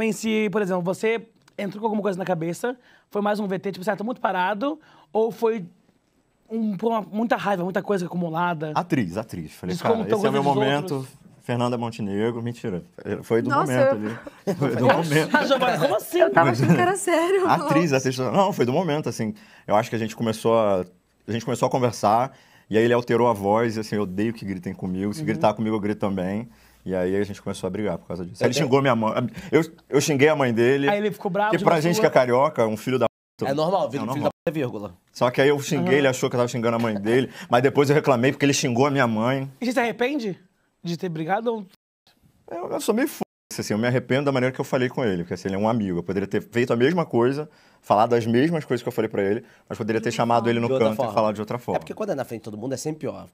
Mas se, por exemplo, você entrou com alguma coisa na cabeça, foi mais um VT, tipo, você ah, muito parado, ou foi um, uma, muita raiva, muita coisa acumulada? Atriz, atriz. Falei, cara, esse é o meu momento. Outros. Fernanda Montenegro, mentira. Foi do Nossa, momento ali. Foi do momento. Como assim? Eu tava achando que era sério. Atriz, atriz. Não, foi do momento, assim. Eu acho que a gente começou a. A gente começou a conversar, e aí ele alterou a voz, e assim, eu odeio que gritem comigo. Se uhum. gritar comigo, eu grito também. E aí a gente começou a brigar por causa disso. Ele é, é. xingou minha mãe. Eu, eu xinguei a mãe dele. Aí ele ficou bravo. Porque pra gente que é carioca, um filho da é normal, filho, é normal. filho da vírgula. Só que aí eu xinguei, uhum. ele achou que eu tava xingando a mãe dele, mas depois eu reclamei porque ele xingou a minha mãe. E você se arrepende de ter brigado ou... Eu, eu sou meio f... assim, eu me arrependo da maneira que eu falei com ele, porque assim, ele é um amigo, eu poderia ter feito a mesma coisa, falado as mesmas coisas que eu falei para ele, mas poderia ter chamado ele no canto forma. e falado de outra forma. É porque quando é na frente de todo mundo é sempre pior.